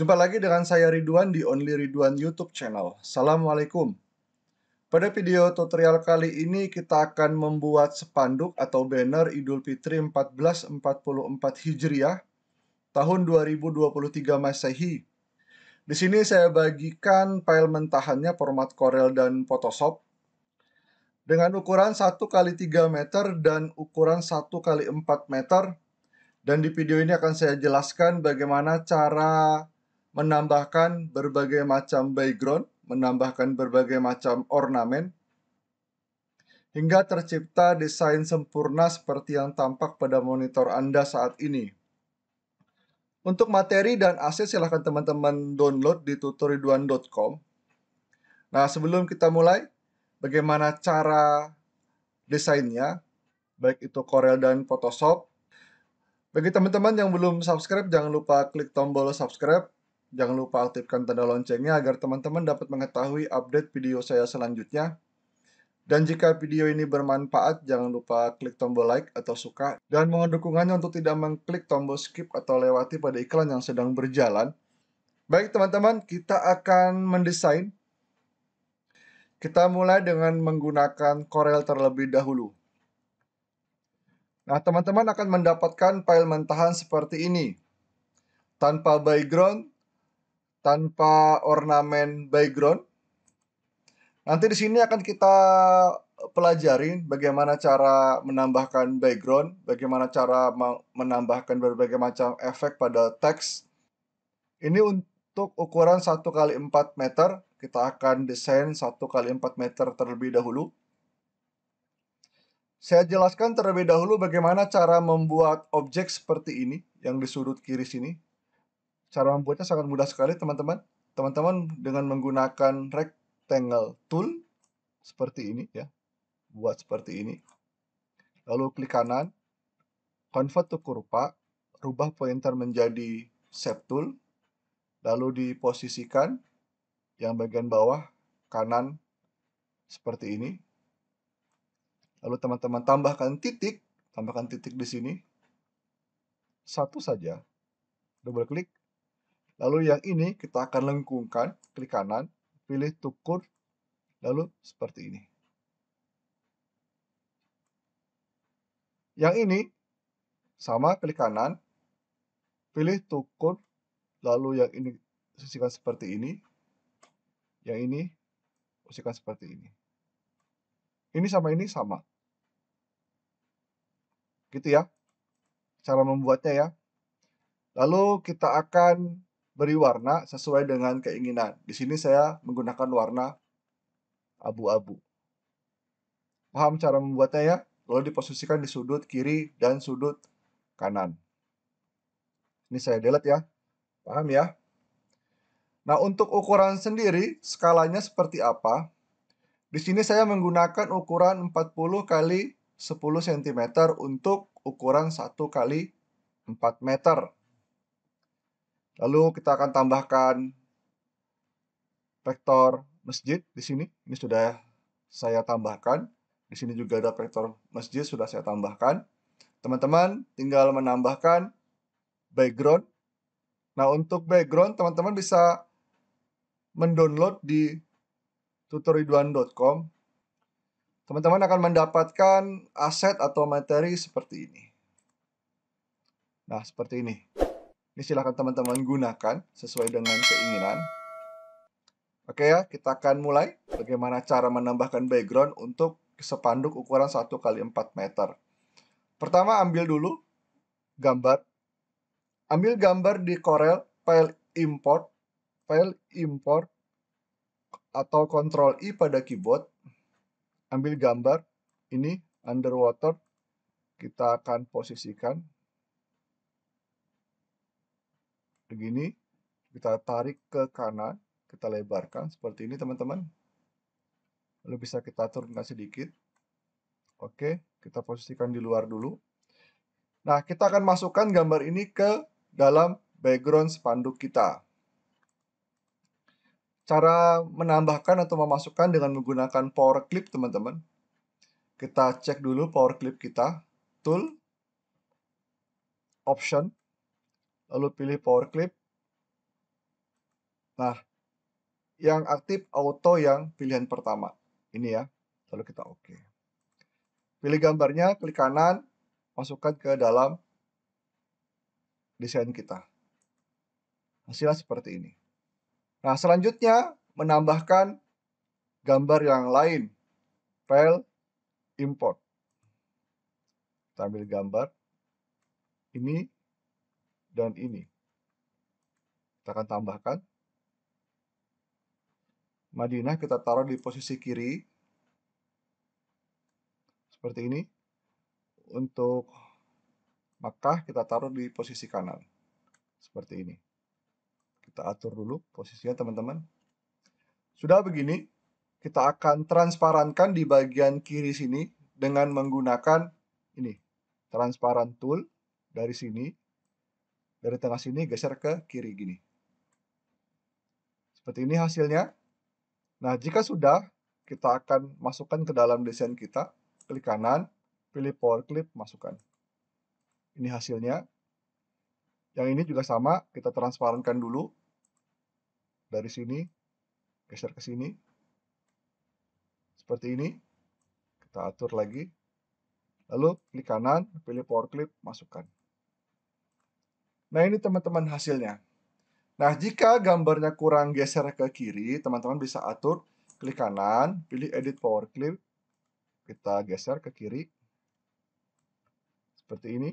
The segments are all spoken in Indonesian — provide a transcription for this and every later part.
Jumpa lagi dengan saya Ridwan di Only Ridwan YouTube channel. Assalamualaikum. Pada video tutorial kali ini kita akan membuat sepanduk atau banner Idul Fitri 1444 Hijriah tahun 2023 Masehi. Di sini saya bagikan file mentahannya format Corel dan Photoshop dengan ukuran 1 x 3 meter dan ukuran 1 x 4 meter. Dan di video ini akan saya jelaskan bagaimana cara menambahkan berbagai macam background, menambahkan berbagai macam ornamen, hingga tercipta desain sempurna seperti yang tampak pada monitor Anda saat ini. Untuk materi dan aset silahkan teman-teman download di tutorialduan.com. Nah, sebelum kita mulai, bagaimana cara desainnya, baik itu Corel dan Photoshop. Bagi teman-teman yang belum subscribe, jangan lupa klik tombol subscribe Jangan lupa aktifkan tanda loncengnya agar teman-teman dapat mengetahui update video saya selanjutnya. Dan jika video ini bermanfaat, jangan lupa klik tombol like atau suka. Dan mohon dukungannya untuk tidak mengklik tombol skip atau lewati pada iklan yang sedang berjalan. Baik teman-teman, kita akan mendesain. Kita mulai dengan menggunakan Corel terlebih dahulu. Nah, teman-teman akan mendapatkan file mentahan seperti ini. Tanpa background, tanpa ornamen background. Nanti di sini akan kita pelajari bagaimana cara menambahkan background, bagaimana cara menambahkan berbagai macam efek pada teks. Ini untuk ukuran 1 x 4 meter, kita akan desain 1 x 4 meter terlebih dahulu. Saya jelaskan terlebih dahulu bagaimana cara membuat objek seperti ini yang di sudut kiri sini. Cara membuatnya sangat mudah sekali teman-teman. Teman-teman dengan menggunakan rectangle tool seperti ini ya. Buat seperti ini. Lalu klik kanan, convert to kurva, rubah pointer menjadi shape tool, lalu diposisikan yang bagian bawah kanan seperti ini. Lalu teman-teman tambahkan titik, tambahkan titik di sini. Satu saja. Double klik, Lalu yang ini kita akan lengkungkan, klik kanan, pilih tukur, lalu seperti ini. Yang ini sama, klik kanan, pilih tukur, lalu yang ini sisihkan seperti ini. Yang ini usikan seperti ini. Ini sama ini sama. Gitu ya. Cara membuatnya ya. Lalu kita akan beri warna sesuai dengan keinginan. Di sini saya menggunakan warna abu-abu. Paham cara membuatnya ya? Lalu diposisikan di sudut kiri dan sudut kanan. Ini saya delete ya. Paham ya? Nah, untuk ukuran sendiri, skalanya seperti apa? Di sini saya menggunakan ukuran 40 kali 10 cm untuk ukuran 1 kali 4 meter. Lalu kita akan tambahkan vektor masjid di sini. Ini sudah saya tambahkan. Di sini juga ada vektor masjid sudah saya tambahkan. Teman-teman tinggal menambahkan background. Nah, untuk background teman-teman bisa mendownload di tutoriduan.com. Teman-teman akan mendapatkan aset atau materi seperti ini. Nah, seperti ini. Ini silahkan teman-teman gunakan sesuai dengan keinginan. Oke ya, kita akan mulai bagaimana cara menambahkan background untuk sepanduk ukuran 1 x 4 meter. Pertama ambil dulu gambar. Ambil gambar di Corel file import, file import atau Ctrl I pada keyboard. Ambil gambar ini underwater. Kita akan posisikan begini kita tarik ke kanan kita lebarkan seperti ini teman-teman lalu bisa kita turunkan sedikit oke kita posisikan di luar dulu nah kita akan masukkan gambar ini ke dalam background spanduk kita cara menambahkan atau memasukkan dengan menggunakan power clip teman-teman kita cek dulu power clip kita tool option lalu pilih power clip. Nah, yang aktif auto yang pilihan pertama. Ini ya, lalu kita oke. Okay. Pilih gambarnya, klik kanan, masukkan ke dalam desain kita. Hasilnya seperti ini. Nah, selanjutnya menambahkan gambar yang lain. File import. Kita ambil gambar. Ini dan ini. Kita akan tambahkan. Madinah kita taruh di posisi kiri. Seperti ini. Untuk Makkah kita taruh di posisi kanan. Seperti ini. Kita atur dulu posisinya teman-teman. Sudah begini, kita akan transparankan di bagian kiri sini dengan menggunakan ini, transparan tool dari sini dari tengah sini geser ke kiri gini. Seperti ini hasilnya. Nah, jika sudah, kita akan masukkan ke dalam desain kita. Klik kanan, pilih power clip, masukkan. Ini hasilnya. Yang ini juga sama, kita transparankan dulu. Dari sini, geser ke sini. Seperti ini. Kita atur lagi. Lalu klik kanan, pilih power clip, masukkan. Nah ini teman-teman hasilnya. Nah jika gambarnya kurang geser ke kiri, teman-teman bisa atur klik kanan, pilih edit power clip, kita geser ke kiri, seperti ini,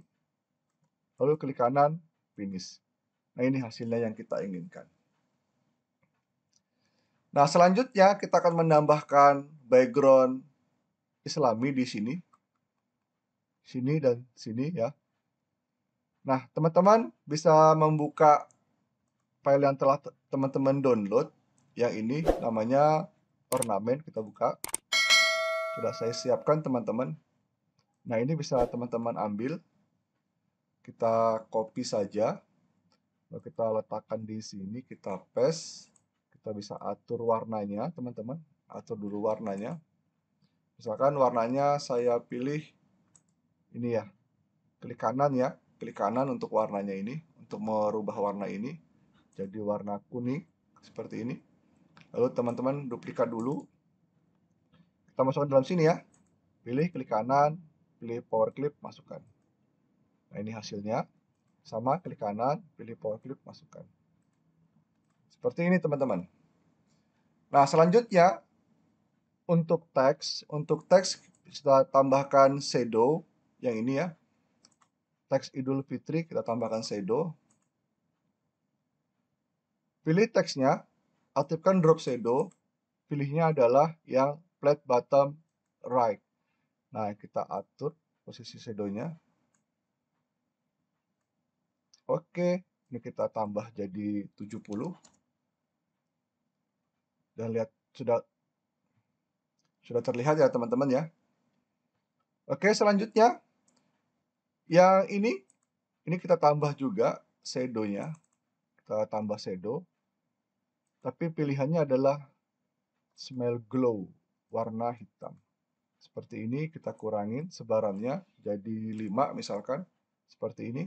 lalu klik kanan, finish. Nah ini hasilnya yang kita inginkan. Nah selanjutnya kita akan menambahkan background islami di sini, sini dan sini ya. Nah, teman-teman bisa membuka file yang telah teman-teman download. Yang ini namanya ornamen, kita buka. Sudah saya siapkan teman-teman. Nah, ini bisa teman-teman ambil. Kita copy saja. Lalu kita letakkan di sini, kita paste. Kita bisa atur warnanya, teman-teman. Atur dulu warnanya. Misalkan warnanya saya pilih ini ya. Klik kanan ya, klik kanan untuk warnanya ini untuk merubah warna ini jadi warna kuning seperti ini lalu teman-teman duplikat dulu kita masukkan dalam sini ya pilih klik kanan pilih power clip masukkan nah ini hasilnya sama klik kanan pilih power clip masukkan seperti ini teman-teman nah selanjutnya untuk teks untuk teks kita tambahkan shadow yang ini ya teks Idul Fitri kita tambahkan shadow. Pilih teksnya, aktifkan drop shadow. Pilihnya adalah yang flat bottom right. Nah, kita atur posisi shadownya. Oke, ini kita tambah jadi 70. Dan lihat sudah sudah terlihat ya teman-teman ya. Oke, selanjutnya yang ini, ini kita tambah juga sedonya, Kita tambah sedo. Tapi pilihannya adalah smell glow, warna hitam. Seperti ini kita kurangin sebarannya jadi 5 misalkan. Seperti ini.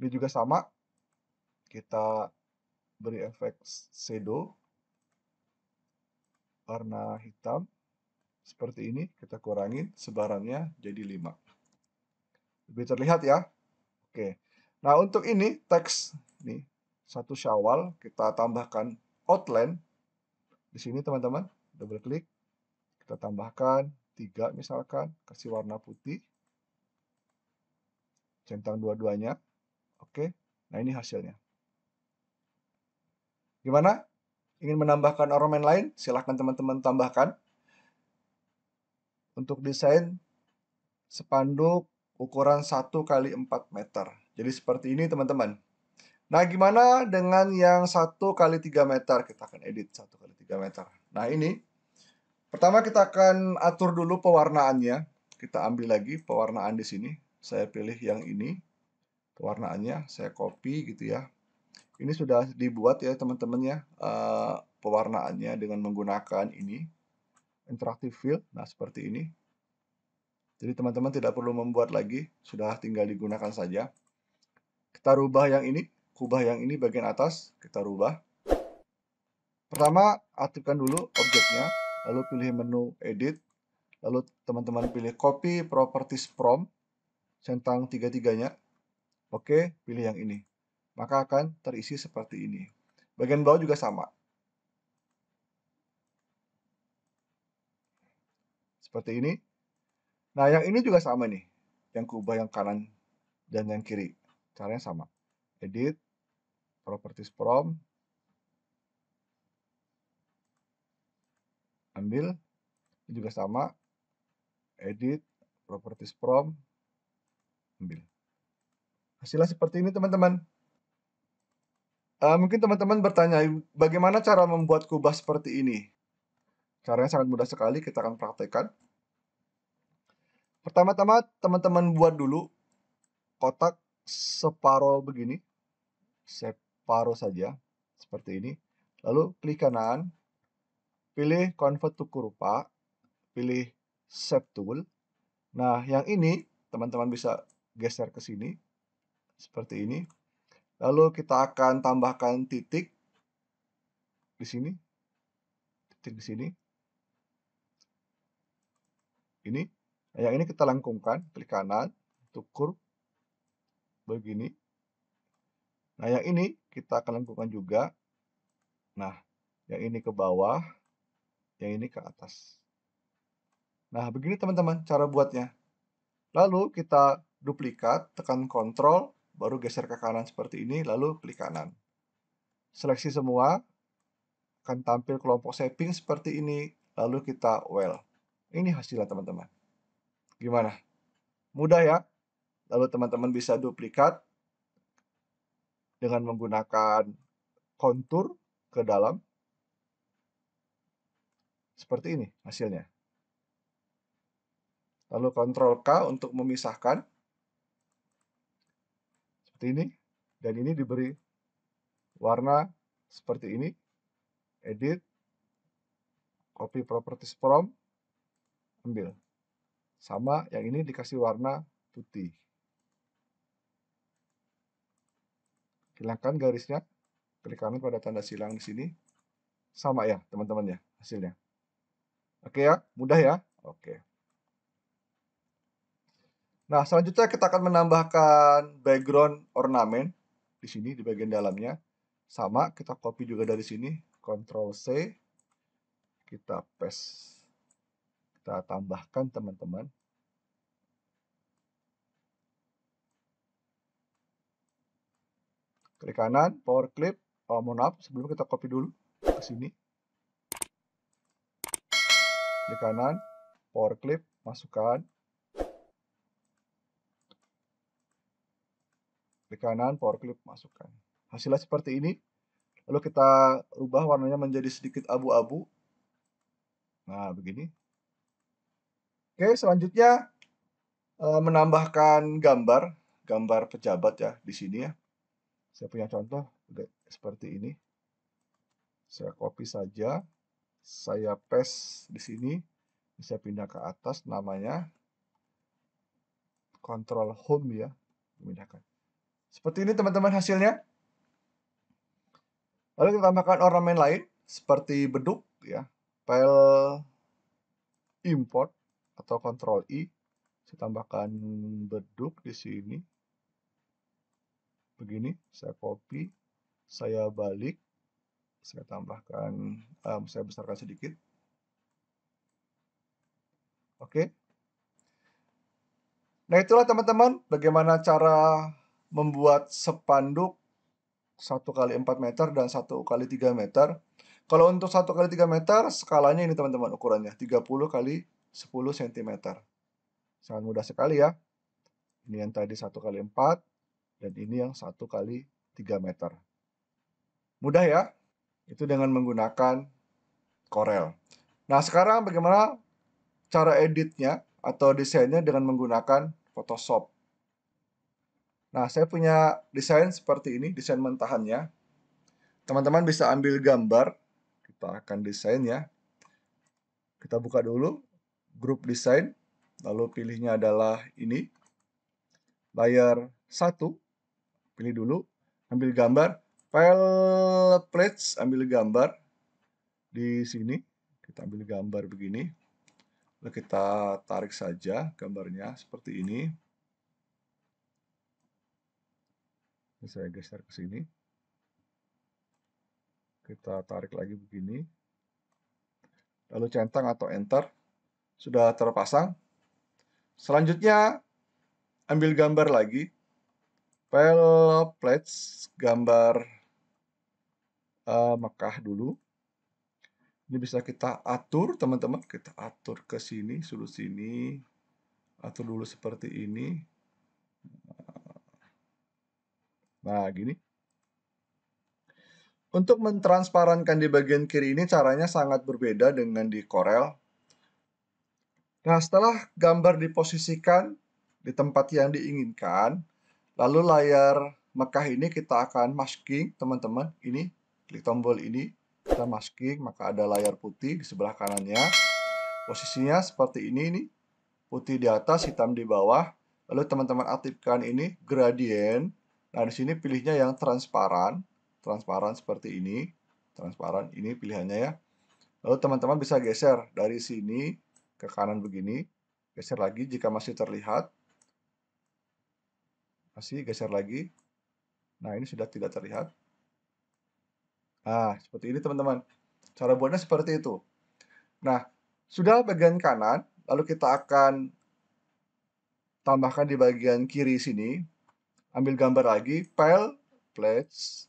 Ini juga sama. Kita beri efek sedo Warna hitam. Seperti ini kita kurangin sebarannya jadi 5 lebih terlihat ya oke nah untuk ini teks ini satu syawal kita tambahkan outline di sini teman-teman double klik kita tambahkan tiga misalkan kasih warna putih centang dua-duanya oke nah ini hasilnya gimana ingin menambahkan ornamen lain, silahkan teman-teman tambahkan. Untuk desain sepanduk ukuran 1 kali 4 meter. Jadi seperti ini teman-teman. Nah, gimana dengan yang 1 kali 3 meter? Kita akan edit 1 kali 3 meter. Nah, ini. Pertama kita akan atur dulu pewarnaannya. Kita ambil lagi pewarnaan di sini. Saya pilih yang ini. Pewarnaannya saya copy gitu ya. Ini sudah dibuat ya teman-teman ya. Uh, pewarnaannya dengan menggunakan ini. Interactive fill. Nah, seperti ini jadi teman-teman tidak perlu membuat lagi, sudah tinggal digunakan saja. Kita rubah yang ini, kubah yang ini bagian atas, kita rubah. Pertama, aktifkan dulu objeknya, lalu pilih menu edit, lalu teman-teman pilih copy properties from, centang tiga-tiganya. Oke, pilih yang ini. Maka akan terisi seperti ini. Bagian bawah juga sama, seperti ini. Nah, yang ini juga sama nih. Yang kubah yang kanan dan yang kiri. Caranya sama. Edit, properties from, ambil, ini juga sama, edit, properties from, ambil. Hasilnya seperti ini teman-teman. Uh, mungkin teman-teman bertanya, bagaimana cara membuat kubah seperti ini? Caranya sangat mudah sekali, kita akan praktekkan. Pertama-tama teman-teman buat dulu kotak separoh begini. Separoh saja, seperti ini. Lalu klik kanan, pilih convert to kurva, pilih shape tool. Nah, yang ini teman-teman bisa geser ke sini, seperti ini. Lalu kita akan tambahkan titik di sini, titik di sini, ini, Nah, yang ini kita lengkungkan klik kanan tukur begini nah yang ini kita akan lengkungkan juga nah yang ini ke bawah yang ini ke atas nah begini teman-teman cara buatnya lalu kita duplikat tekan kontrol baru geser ke kanan seperti ini lalu klik kanan seleksi semua akan tampil kelompok shaping seperti ini lalu kita well ini hasilnya teman-teman Gimana? Mudah ya? Lalu teman-teman bisa duplikat dengan menggunakan kontur ke dalam. Seperti ini hasilnya. Lalu kontrol K untuk memisahkan. Seperti ini. Dan ini diberi warna seperti ini. Edit. Copy properties from. Ambil. Sama, yang ini dikasih warna putih. Hilangkan garisnya. Klik kanan pada tanda silang di sini. Sama ya, teman-teman ya, hasilnya. Oke ya, mudah ya. Oke. Nah, selanjutnya kita akan menambahkan background ornamen di sini di bagian dalamnya. Sama, kita copy juga dari sini, Ctrl C. Kita paste kita tambahkan teman-teman. Klik kanan, power clip. Oh, mohon maaf, sebelum kita copy dulu ke sini. Klik kanan, power clip, masukkan. Klik kanan, power clip, masukkan. Hasilnya seperti ini. Lalu kita rubah warnanya menjadi sedikit abu-abu. Nah, begini. Oke, selanjutnya eh, menambahkan gambar, gambar pejabat ya di sini ya. Saya punya contoh seperti ini. Saya copy saja, saya paste di sini, saya pindah ke atas namanya Control Home ya, pindahkan. Seperti ini teman-teman hasilnya. Lalu kita tambahkan ornamen lain seperti beduk ya, file import atau Ctrl I. Saya tambahkan beduk di sini. Begini, saya copy, saya balik, saya tambahkan, um, saya besarkan sedikit. Oke. Nah itulah teman-teman bagaimana cara membuat sepanduk satu kali 4 meter dan satu kali 3 meter. Kalau untuk satu kali 3 meter, skalanya ini teman-teman ukurannya, 30 kali 10 cm. Sangat mudah sekali ya. Ini yang tadi 1 kali 4 dan ini yang 1 kali 3 meter. Mudah ya? Itu dengan menggunakan Corel. Nah, sekarang bagaimana cara editnya atau desainnya dengan menggunakan Photoshop. Nah, saya punya desain seperti ini, desain mentahannya. Teman-teman bisa ambil gambar, kita akan desain ya. Kita buka dulu, Grup desain, lalu pilihnya adalah ini, layer 1, pilih dulu, ambil gambar, file plates, ambil gambar di sini, kita ambil gambar begini, lalu kita tarik saja gambarnya seperti ini, saya geser ke sini, kita tarik lagi begini, lalu centang atau enter, sudah terpasang. Selanjutnya ambil gambar lagi. File plates gambar uh, Mekah dulu. Ini bisa kita atur teman-teman, kita atur ke sini, suruh sini. Atur dulu seperti ini. Nah, gini. Untuk mentransparankan di bagian kiri ini caranya sangat berbeda dengan di Corel. Nah, setelah gambar diposisikan di tempat yang diinginkan, lalu layar Mekah ini kita akan masking, teman-teman. Ini, klik tombol ini, kita masking, maka ada layar putih di sebelah kanannya. Posisinya seperti ini, ini putih di atas, hitam di bawah. Lalu teman-teman aktifkan ini, gradient. Nah, di sini pilihnya yang transparan. Transparan seperti ini. Transparan, ini pilihannya ya. Lalu teman-teman bisa geser dari sini ke kanan begini, geser lagi jika masih terlihat, masih geser lagi. Nah, ini sudah tidak terlihat. Nah, seperti ini teman-teman. Cara buatnya seperti itu. Nah, sudah bagian kanan, lalu kita akan tambahkan di bagian kiri sini. Ambil gambar lagi, file, place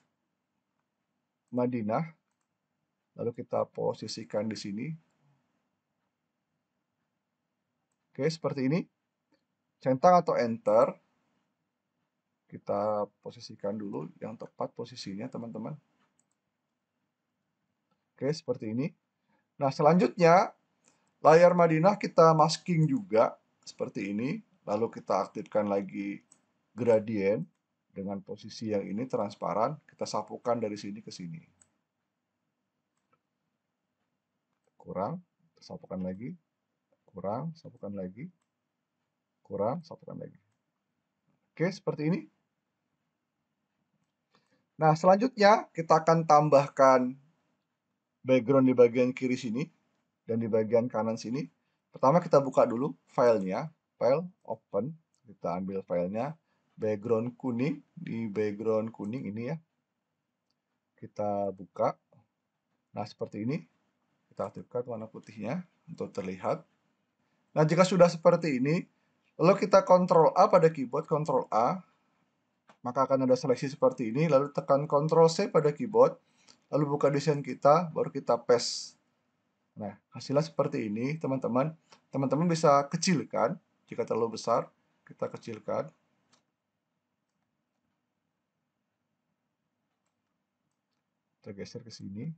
Madinah. Lalu kita posisikan di sini, Oke, seperti ini. Centang atau enter. Kita posisikan dulu yang tepat posisinya, teman-teman. Oke, seperti ini. Nah, selanjutnya layar Madinah kita masking juga seperti ini. Lalu kita aktifkan lagi gradien dengan posisi yang ini transparan. Kita sapukan dari sini ke sini. Kurang, kita sapukan lagi kurang, satukan lagi, kurang, satukan lagi. Oke, seperti ini. Nah, selanjutnya kita akan tambahkan background di bagian kiri sini dan di bagian kanan sini. Pertama kita buka dulu filenya, file open, kita ambil filenya, background kuning, di background kuning ini ya. Kita buka. Nah, seperti ini. Kita aktifkan warna putihnya untuk terlihat. Nah, jika sudah seperti ini, lalu kita kontrol A pada keyboard, kontrol A, maka akan ada seleksi seperti ini, lalu tekan kontrol C pada keyboard, lalu buka desain kita, baru kita paste. Nah, hasilnya seperti ini, teman-teman. Teman-teman bisa kecilkan, jika terlalu besar, kita kecilkan. Kita geser ke sini.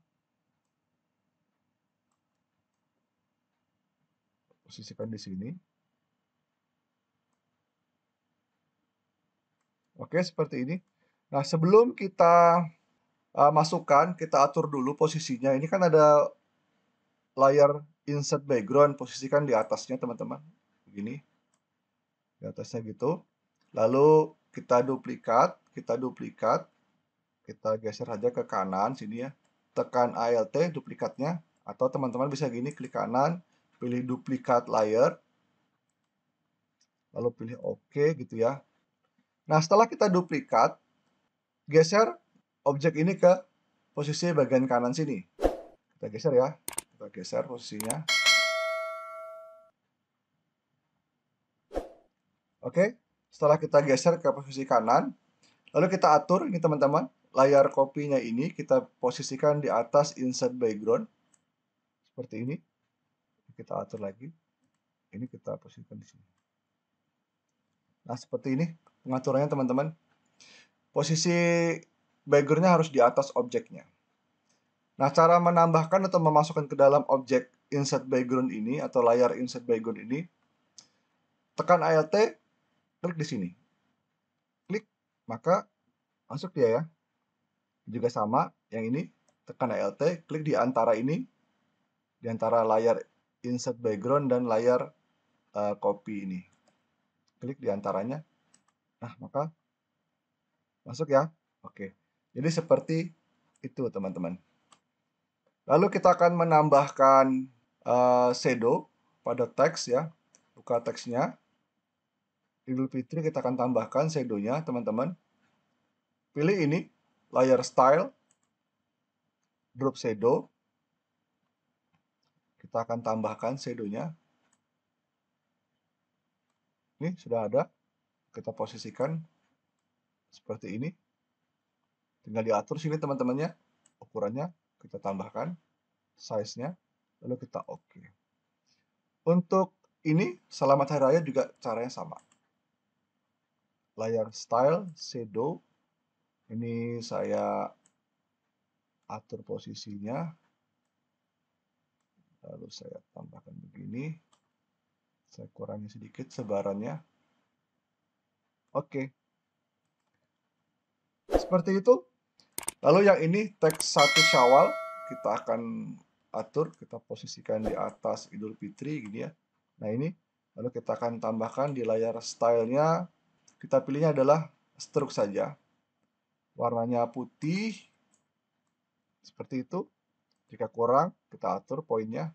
posisikan di sini. Oke, seperti ini. Nah, sebelum kita uh, masukkan, kita atur dulu posisinya. Ini kan ada layar insert background, posisikan di atasnya, teman-teman. Begini. Di atasnya gitu. Lalu kita duplikat, kita duplikat. Kita geser aja ke kanan sini ya. Tekan ALT duplikatnya atau teman-teman bisa gini klik kanan, pilih duplikat layer, lalu pilih OK gitu ya. Nah, setelah kita duplikat, geser objek ini ke posisi bagian kanan sini. Kita geser ya, kita geser posisinya. Oke, setelah kita geser ke posisi kanan, lalu kita atur ini teman-teman, layar kopinya ini kita posisikan di atas insert background, seperti ini kita atur lagi ini kita posisikan di sini nah seperti ini pengaturannya teman-teman posisi backgroundnya harus di atas objeknya nah cara menambahkan atau memasukkan ke dalam objek insert background ini atau layar insert background ini tekan alt klik di sini klik maka masuk dia ya juga sama yang ini tekan alt klik di antara ini di antara layar insert background dan layar uh, copy ini. Klik di antaranya. Nah, maka masuk ya. Oke. Jadi seperti itu, teman-teman. Lalu kita akan menambahkan uh, shadow pada teks ya. Buka teksnya. Idul Fitri kita akan tambahkan shadownya, teman-teman. Pilih ini, layer style, drop shadow, kita akan tambahkan shadow-nya. Ini sudah ada. Kita posisikan seperti ini. Tinggal diatur sini teman-temannya. Ukurannya kita tambahkan. Size-nya. Lalu kita oke. Okay. Untuk ini, selamat hari raya juga caranya sama. Layar style, shadow. Ini saya atur posisinya saya tambahkan begini saya kurangi sedikit sebarannya oke okay. seperti itu lalu yang ini teks satu syawal kita akan atur kita posisikan di atas idul fitri gini ya nah ini lalu kita akan tambahkan di layar stylenya kita pilihnya adalah struk saja warnanya putih seperti itu jika kurang kita atur poinnya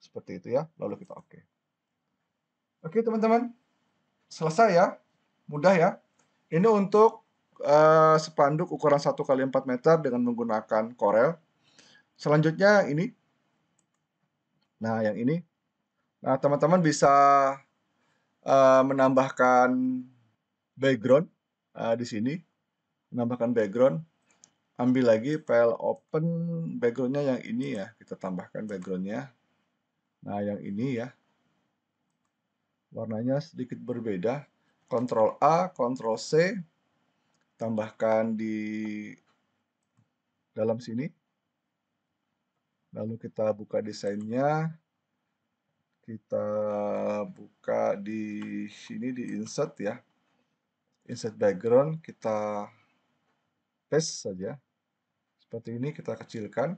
seperti itu ya. Lalu kita oke. Okay. Oke okay, teman-teman. Selesai ya. Mudah ya. Ini untuk uh, sepanduk ukuran 1 kali 4 meter dengan menggunakan korel. Selanjutnya ini. Nah, yang ini. Nah, teman-teman bisa uh, menambahkan background uh, di sini. Menambahkan background. Ambil lagi file open backgroundnya yang ini ya. Kita tambahkan backgroundnya. Nah, yang ini ya. Warnanya sedikit berbeda. Ctrl A, Ctrl C. Tambahkan di dalam sini. Lalu kita buka desainnya. Kita buka di sini di insert ya. Insert background kita paste saja. Seperti ini kita kecilkan.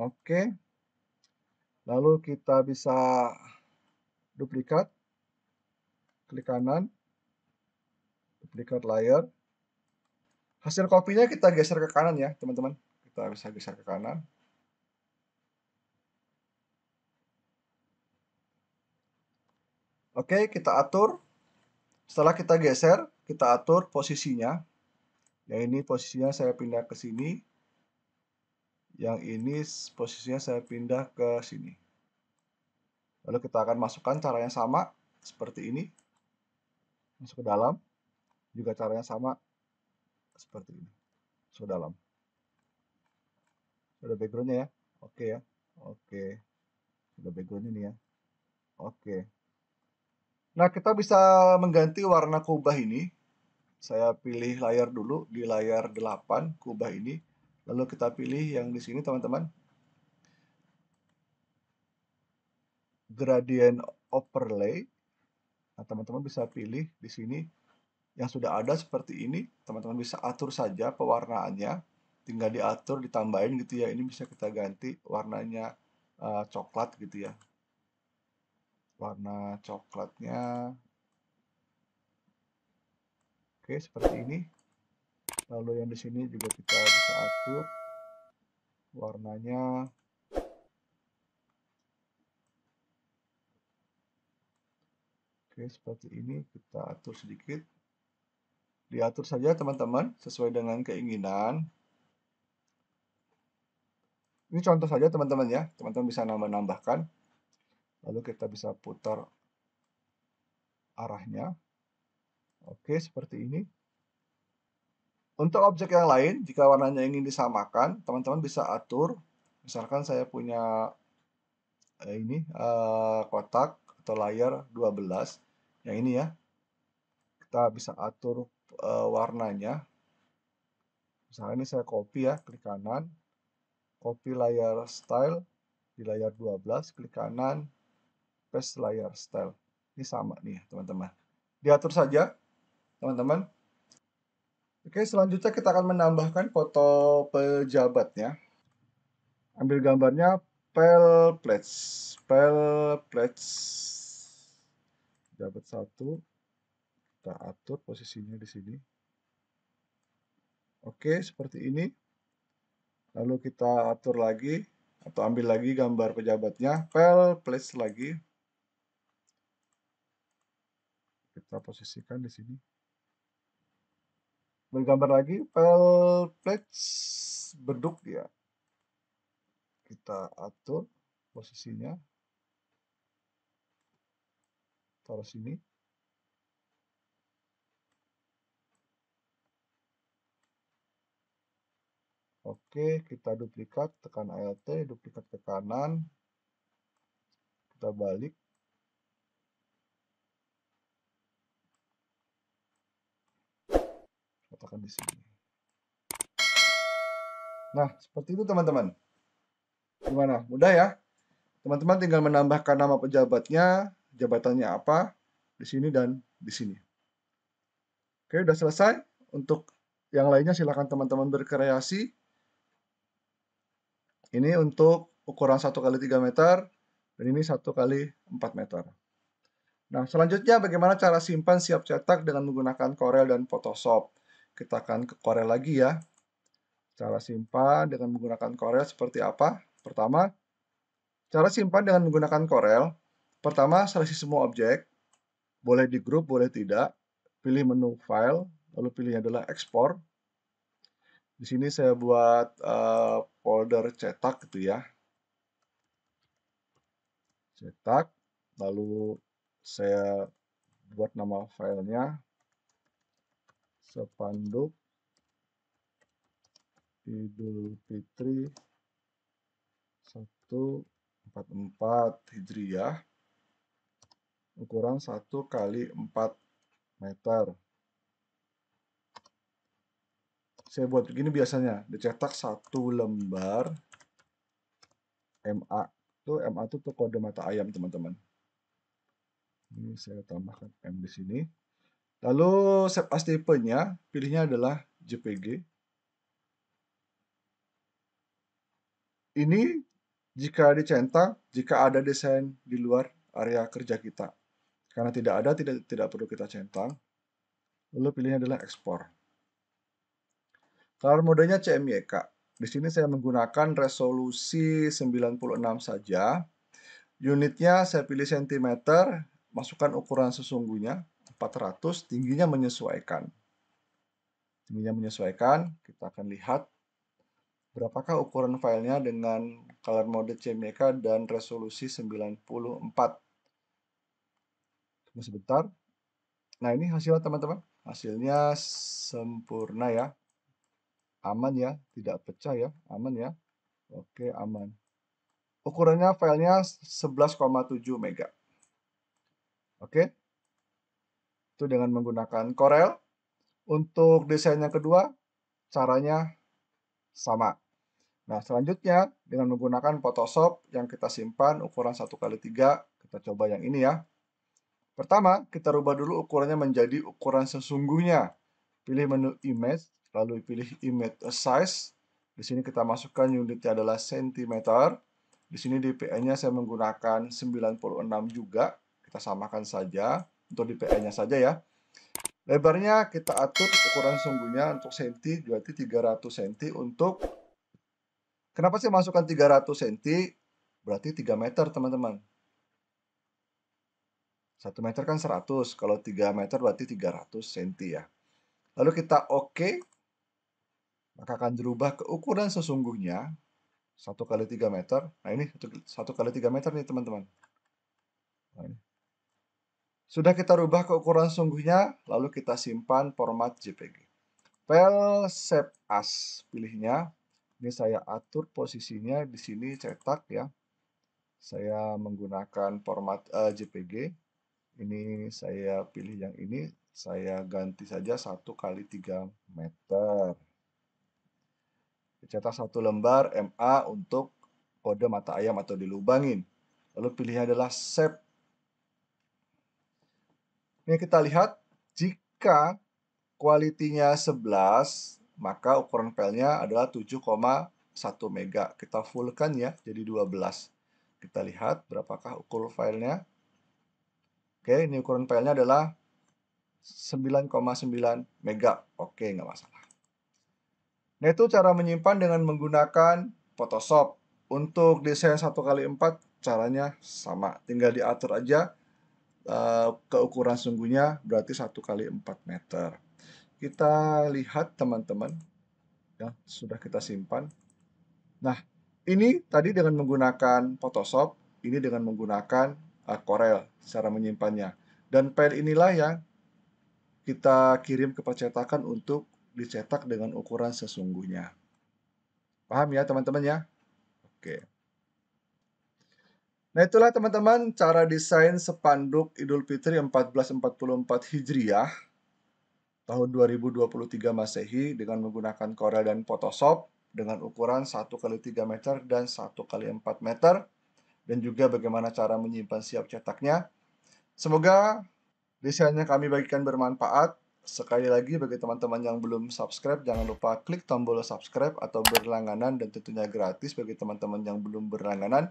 Oke. Lalu kita bisa duplikat. Klik kanan. Duplikat layer. Hasil kopinya kita geser ke kanan ya, teman-teman. Kita bisa geser ke kanan. Oke, kita atur. Setelah kita geser, kita atur posisinya. Ya ini posisinya saya pindah ke sini. Yang ini posisinya saya pindah ke sini. Lalu kita akan masukkan caranya sama seperti ini. Masuk ke dalam. Juga caranya sama seperti ini. Masuk ke dalam. Sudah backgroundnya ya. Oke ya. Oke. Sudah background ini ya. Oke. Nah, kita bisa mengganti warna kubah ini. Saya pilih layar dulu di layar 8 kubah ini. Lalu kita pilih yang di sini teman-teman. Gradient overlay. Nah, teman-teman bisa pilih di sini yang sudah ada seperti ini, teman-teman bisa atur saja pewarnaannya. Tinggal diatur, ditambahin gitu ya. Ini bisa kita ganti warnanya uh, coklat gitu ya. Warna coklatnya Oke, seperti ini lalu yang di sini juga kita bisa atur warnanya oke seperti ini kita atur sedikit diatur saja teman-teman sesuai dengan keinginan ini contoh saja teman-teman ya teman-teman bisa menambahkan lalu kita bisa putar arahnya oke seperti ini untuk objek yang lain, jika warnanya ingin disamakan, teman-teman bisa atur. Misalkan saya punya eh, ini eh, kotak atau layar 12, yang ini ya. Kita bisa atur eh, warnanya. Misalnya ini saya copy ya, klik kanan. Copy layer style di layar 12, klik kanan, paste layer style. Ini sama nih teman-teman. Diatur saja, teman-teman. Oke, selanjutnya kita akan menambahkan foto pejabatnya. Ambil gambarnya pel plets, pel plets. Pejabat satu. Kita atur posisinya di sini. Oke, seperti ini. Lalu kita atur lagi atau ambil lagi gambar pejabatnya, pel plets lagi. Kita posisikan di sini bergambar lagi file beduk dia kita atur posisinya taruh sini Oke, kita duplikat, tekan ALT, duplikat ke kanan, kita balik, tambahkan di sini. Nah, seperti itu teman-teman. Gimana? Mudah ya? Teman-teman tinggal menambahkan nama pejabatnya, jabatannya apa, di sini dan di sini. Oke, sudah selesai. Untuk yang lainnya silahkan teman-teman berkreasi. Ini untuk ukuran 1 kali 3 meter, dan ini 1 kali 4 meter. Nah, selanjutnya bagaimana cara simpan siap cetak dengan menggunakan Corel dan Photoshop. Kita akan ke Corel lagi ya. Cara simpan dengan menggunakan Corel seperti apa? Pertama, cara simpan dengan menggunakan Corel. Pertama, seleksi semua objek. Boleh di grup, boleh tidak. Pilih menu file, lalu yang adalah export. Di sini saya buat eh, folder cetak gitu ya. Cetak, lalu saya buat nama filenya sepanduk Idul Fitri 144 Hijriah ukuran 1 kali 4 meter. Saya buat begini biasanya, dicetak satu lembar MA. Itu MA itu tuh kode mata ayam, teman-teman. Ini saya tambahkan M di sini. Lalu save as tipenya, pilihnya adalah JPG. Ini jika dicentang, jika ada desain di luar area kerja kita. Karena tidak ada, tidak tidak perlu kita centang. Lalu pilihnya adalah ekspor. Kalau modenya CMYK. Di sini saya menggunakan resolusi 96 saja. Unitnya saya pilih cm, masukkan ukuran sesungguhnya, 400 tingginya menyesuaikan. Tingginya menyesuaikan, kita akan lihat berapakah ukuran filenya dengan color mode CMYK dan resolusi 94. Tunggu sebentar. Nah ini hasilnya teman-teman. Hasilnya sempurna ya. Aman ya, tidak pecah ya, aman ya. Oke, aman. Ukurannya filenya 11,7 mega. Oke itu dengan menggunakan Corel. Untuk desain yang kedua, caranya sama. Nah, selanjutnya dengan menggunakan Photoshop yang kita simpan ukuran 1 kali 3 kita coba yang ini ya. Pertama, kita rubah dulu ukurannya menjadi ukuran sesungguhnya. Pilih menu Image, lalu pilih Image Size. Di sini kita masukkan unitnya adalah sentimeter. Di sini DPI-nya saya menggunakan 96 juga. Kita samakan saja untuk di pa nya saja ya. Lebarnya kita atur ukuran sungguhnya untuk senti berarti 300 senti untuk Kenapa sih masukkan 300 senti? Berarti 3 meter, teman-teman. 1 meter kan 100, kalau 3 meter berarti 300 senti ya. Lalu kita oke, okay. maka akan dirubah ke ukuran sesungguhnya, 1 kali 3 meter. Nah ini 1 kali 3 meter nih teman-teman. Nah, ini sudah kita rubah ke ukuran sungguhnya, lalu kita simpan format JPG. File Save As, pilihnya. Ini saya atur posisinya di sini cetak ya. Saya menggunakan format uh, eh, JPG. Ini saya pilih yang ini, saya ganti saja 1 kali 3 meter. Cetak satu lembar MA untuk kode mata ayam atau dilubangin. Lalu pilihnya adalah save ini kita lihat jika kualitinya 11, maka ukuran filenya adalah 7,1 mega. Kita full kan ya, jadi 12. Kita lihat berapakah ukur filenya. Oke, ini ukuran filenya adalah 9,9 mega. Oke, nggak masalah. Nah, itu cara menyimpan dengan menggunakan Photoshop. Untuk desain 1 x 4 caranya sama. Tinggal diatur aja ke eh, keukuran sungguhnya berarti satu kali 4 meter. Kita lihat teman-teman, ya, sudah kita simpan. Nah, ini tadi dengan menggunakan Photoshop, ini dengan menggunakan Corel cara menyimpannya. Dan file inilah yang kita kirim ke percetakan untuk dicetak dengan ukuran sesungguhnya. Paham ya teman-teman ya? Oke. Nah itulah teman-teman cara desain sepanduk Idul Fitri 1444 Hijriah tahun 2023 Masehi dengan menggunakan Corel dan Photoshop dengan ukuran 1 kali 3 meter dan 1 kali 4 meter dan juga bagaimana cara menyimpan siap cetaknya. Semoga desainnya kami bagikan bermanfaat. Sekali lagi bagi teman-teman yang belum subscribe jangan lupa klik tombol subscribe atau berlangganan dan tentunya gratis bagi teman-teman yang belum berlangganan.